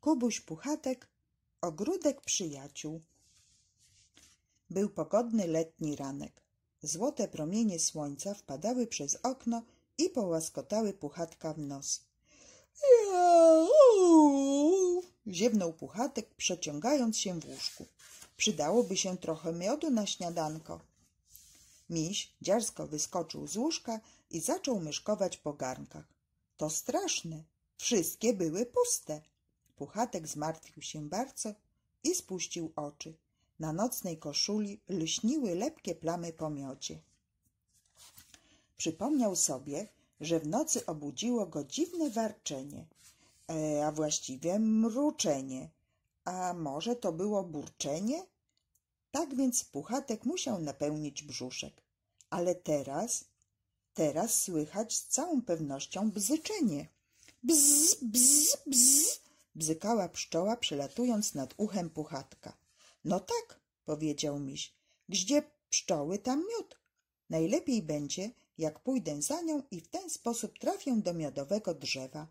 Kubuś Puchatek, ogródek przyjaciół. Był pogodny letni ranek. Złote promienie słońca wpadały przez okno i połaskotały Puchatka w nos. Ziewnął Puchatek, przeciągając się w łóżku. Przydałoby się trochę miodu na śniadanko. Miś dziarsko wyskoczył z łóżka i zaczął myszkować po garnkach. To straszne. Wszystkie były puste. Puchatek zmartwił się bardzo i spuścił oczy. Na nocnej koszuli lśniły lepkie plamy po miocie. Przypomniał sobie, że w nocy obudziło go dziwne warczenie, e, a właściwie mruczenie. A może to było burczenie? Tak więc Puchatek musiał napełnić brzuszek. Ale teraz, teraz słychać z całą pewnością bzyczenie. Bzz, bzz, bzz bzykała pszczoła, przelatując nad uchem puchatka. No tak, powiedział miś, gdzie pszczoły, tam miód. Najlepiej będzie, jak pójdę za nią i w ten sposób trafię do miodowego drzewa.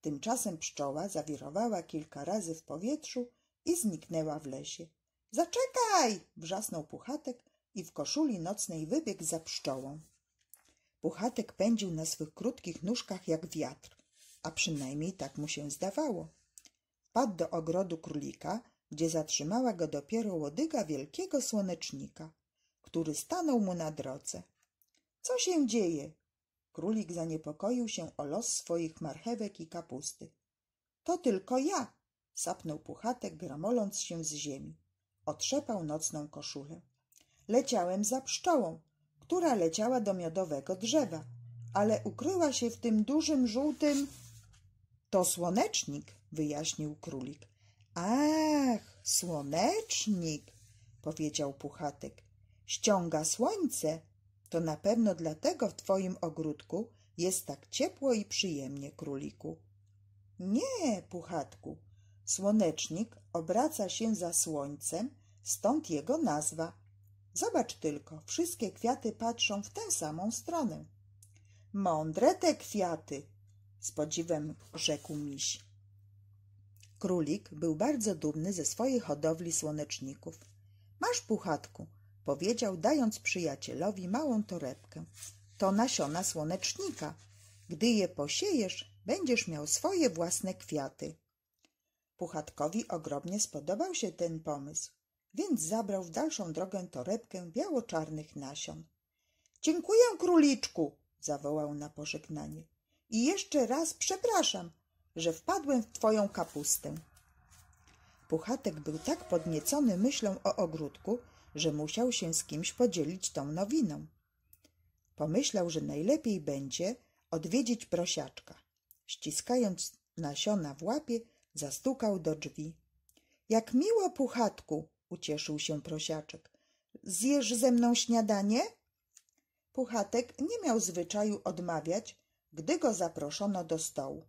Tymczasem pszczoła zawirowała kilka razy w powietrzu i zniknęła w lesie. Zaczekaj! wrzasnął puchatek i w koszuli nocnej wybiegł za pszczołą. Puchatek pędził na swych krótkich nóżkach jak wiatr a przynajmniej tak mu się zdawało. Padł do ogrodu królika, gdzie zatrzymała go dopiero łodyga wielkiego słonecznika, który stanął mu na drodze. Co się dzieje? Królik zaniepokoił się o los swoich marchewek i kapusty. To tylko ja! sapnął puchatek, gramoląc się z ziemi. Otrzepał nocną koszulę. Leciałem za pszczołą, która leciała do miodowego drzewa, ale ukryła się w tym dużym żółtym to słonecznik, wyjaśnił królik. Ach, słonecznik, powiedział puchatek. Ściąga słońce. To na pewno dlatego w twoim ogródku jest tak ciepło i przyjemnie, króliku. Nie, puchatku. Słonecznik obraca się za słońcem, stąd jego nazwa. Zobacz tylko, wszystkie kwiaty patrzą w tę samą stronę. Mądre te kwiaty, z podziwem rzekł miś. Królik był bardzo dumny ze swojej hodowli słoneczników. Masz puchatku, powiedział, dając przyjacielowi małą torebkę. To nasiona słonecznika. Gdy je posiejesz, będziesz miał swoje własne kwiaty. Puchatkowi ogromnie spodobał się ten pomysł, więc zabrał w dalszą drogę torebkę biało-czarnych nasion. Dziękuję, króliczku! zawołał na pożegnanie i jeszcze raz przepraszam, że wpadłem w twoją kapustę. Puchatek był tak podniecony myślą o ogródku, że musiał się z kimś podzielić tą nowiną. Pomyślał, że najlepiej będzie odwiedzić prosiaczka. Ściskając nasiona w łapie, zastukał do drzwi. Jak miło, Puchatku! ucieszył się prosiaczek. Zjesz ze mną śniadanie? Puchatek nie miał zwyczaju odmawiać, gdy go zaproszono do stołu.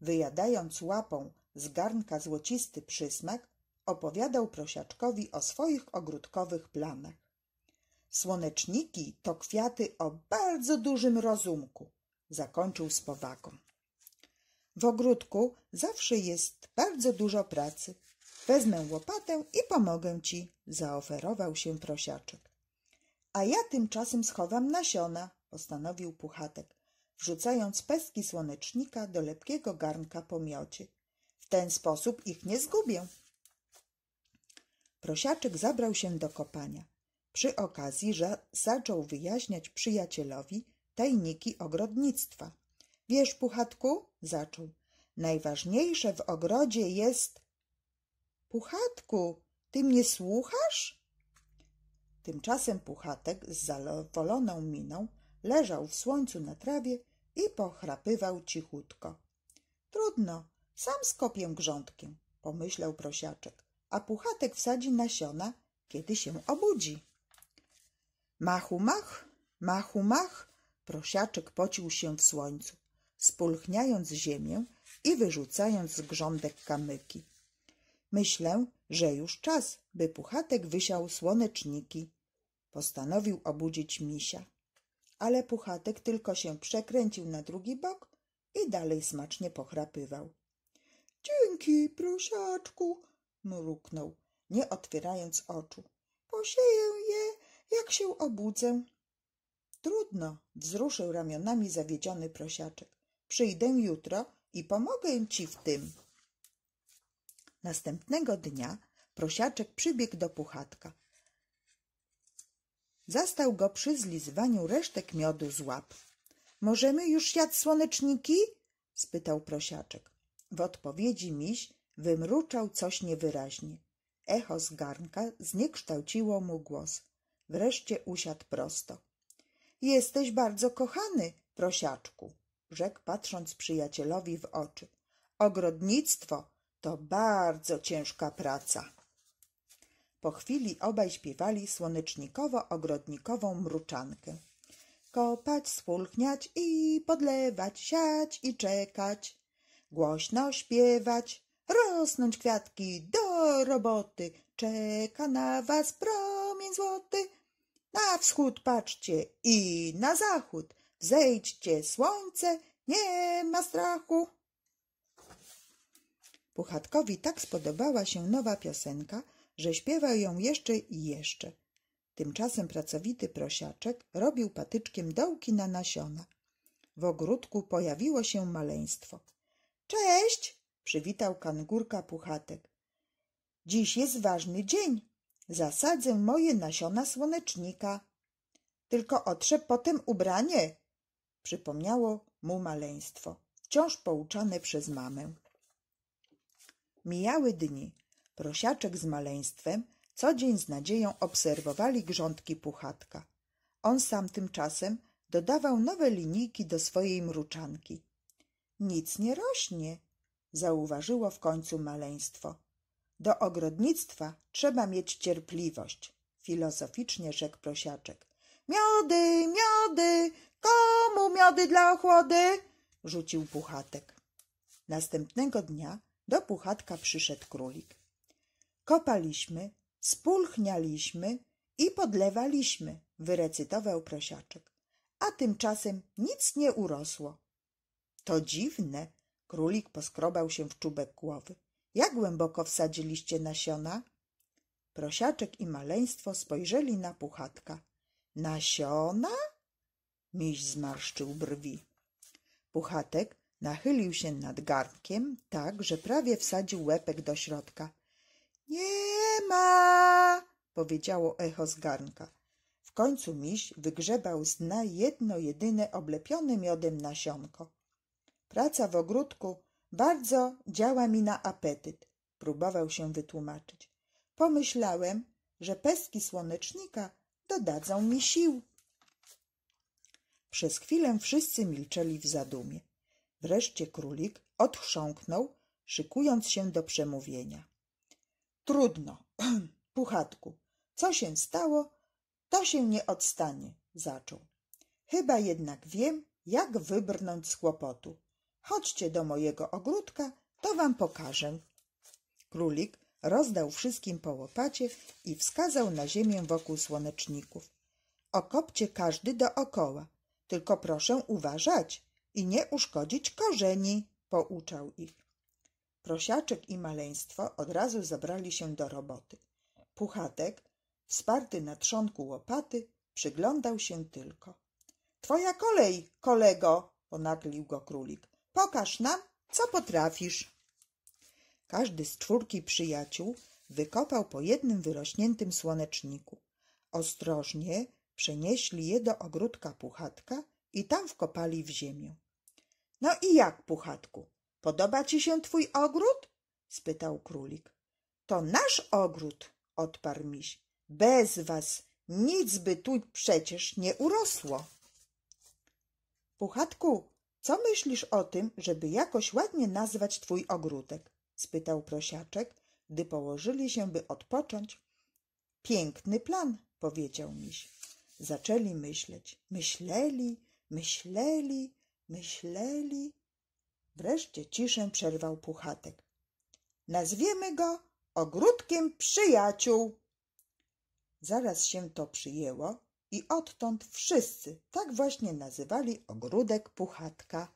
Wyjadając łapą z garnka złocisty przysmak, opowiadał prosiaczkowi o swoich ogródkowych planach. Słoneczniki to kwiaty o bardzo dużym rozumku, zakończył z powagą. W ogródku zawsze jest bardzo dużo pracy. Wezmę łopatę i pomogę ci, zaoferował się prosiaczek. A ja tymczasem schowam nasiona, postanowił puchatek wrzucając pestki słonecznika do lepkiego garnka po miocie. W ten sposób ich nie zgubię. Prosiaczek zabrał się do kopania. Przy okazji zaczął wyjaśniać przyjacielowi tajniki ogrodnictwa. Wiesz, Puchatku, zaczął, najważniejsze w ogrodzie jest... Puchatku, ty mnie słuchasz? Tymczasem Puchatek z zadowoloną miną leżał w słońcu na trawie i pochrapywał cichutko. Trudno, sam skopię grządkiem, pomyślał prosiaczek, a puchatek wsadzi nasiona, kiedy się obudzi. Machu mach, machu mach, prosiaczek pocił się w słońcu, spulchniając ziemię i wyrzucając z grządek kamyki. Myślę, że już czas, by puchatek wysiał słoneczniki. Postanowił obudzić misia ale Puchatek tylko się przekręcił na drugi bok i dalej smacznie pochrapywał. Dzięki, prosiaczku, mruknął, nie otwierając oczu. Posieję je, jak się obudzę. Trudno, wzruszył ramionami zawiedziony prosiaczek. Przyjdę jutro i pomogę ci w tym. Następnego dnia prosiaczek przybiegł do puchatka Zastał go przy zlizwaniu resztek miodu z łap. Możemy już jadł słoneczniki? spytał prosiaczek. W odpowiedzi miś wymruczał coś niewyraźnie. Echo z garnka zniekształciło mu głos. Wreszcie usiadł prosto. Jesteś bardzo kochany, prosiaczku, rzekł patrząc przyjacielowi w oczy. Ogrodnictwo to bardzo ciężka praca. Po chwili obaj śpiewali słonecznikowo-ogrodnikową mruczankę. Kopać, spulchniać i podlewać, siać i czekać. Głośno śpiewać, rosnąć kwiatki do roboty. Czeka na was promień złoty. Na wschód patrzcie i na zachód. Zejdźcie słońce, nie ma strachu. Puchatkowi tak spodobała się nowa piosenka, że śpiewał ją jeszcze i jeszcze. Tymczasem pracowity prosiaczek robił patyczkiem dołki na nasiona. W ogródku pojawiło się maleństwo. Cześć! przywitał kangurka puchatek. Dziś jest ważny dzień. Zasadzę moje nasiona słonecznika. Tylko otrzep potem ubranie, przypomniało mu maleństwo, wciąż pouczane przez mamę. Mijały dni. Prosiaczek z maleństwem co dzień z nadzieją obserwowali grządki puchatka. On sam tymczasem dodawał nowe linijki do swojej mruczanki. Nic nie rośnie, zauważyło w końcu maleństwo. Do ogrodnictwa trzeba mieć cierpliwość, filozoficznie rzekł prosiaczek. Miody, miody, komu miody dla ochłody? rzucił puchatek. Następnego dnia do puchatka przyszedł królik kopaliśmy, spulchnialiśmy i podlewaliśmy, wyrecytował prosiaczek. A tymczasem nic nie urosło. To dziwne, królik poskrobał się w czubek głowy. Jak głęboko wsadziliście nasiona? Prosiaczek i maleństwo spojrzeli na puchatka. Nasiona? Miś zmarszczył brwi. Puchatek nachylił się nad garnkiem tak, że prawie wsadził łepek do środka. Nie ma! powiedziało echo z garnka. W końcu miś wygrzebał z dna jedno jedyne oblepione miodem nasionko. Praca w ogródku bardzo działa mi na apetyt, próbował się wytłumaczyć. Pomyślałem, że pestki słonecznika dodadzą mi sił. Przez chwilę wszyscy milczeli w zadumie. Wreszcie królik odchrząknął, szykując się do przemówienia. Trudno, puchatku, co się stało, to się nie odstanie, zaczął. Chyba jednak wiem, jak wybrnąć z kłopotu. Chodźcie do mojego ogródka, to wam pokażę. Królik rozdał wszystkim po łopacie i wskazał na ziemię wokół słoneczników. Okopcie każdy dookoła, tylko proszę uważać i nie uszkodzić korzeni, pouczał ich. Prosiaczek i maleństwo od razu zabrali się do roboty. Puchatek, wsparty na trzonku łopaty, przyglądał się tylko. Twoja kolej, kolego! ponaklił go królik. Pokaż nam, co potrafisz. Każdy z czwórki przyjaciół wykopał po jednym wyrośniętym słoneczniku. Ostrożnie przenieśli je do ogródka puchatka i tam wkopali w ziemię. No i jak, puchatku? Podoba ci się twój ogród? spytał królik. To nasz ogród, odparł miś. Bez was nic by tu przecież nie urosło. Puchatku, co myślisz o tym, żeby jakoś ładnie nazwać twój ogródek? spytał prosiaczek, gdy położyli się, by odpocząć. Piękny plan, powiedział miś. Zaczęli myśleć. Myśleli, myśleli, myśleli. Wreszcie ciszę przerwał Puchatek. Nazwiemy go ogródkiem przyjaciół. Zaraz się to przyjęło i odtąd wszyscy tak właśnie nazywali ogródek Puchatka.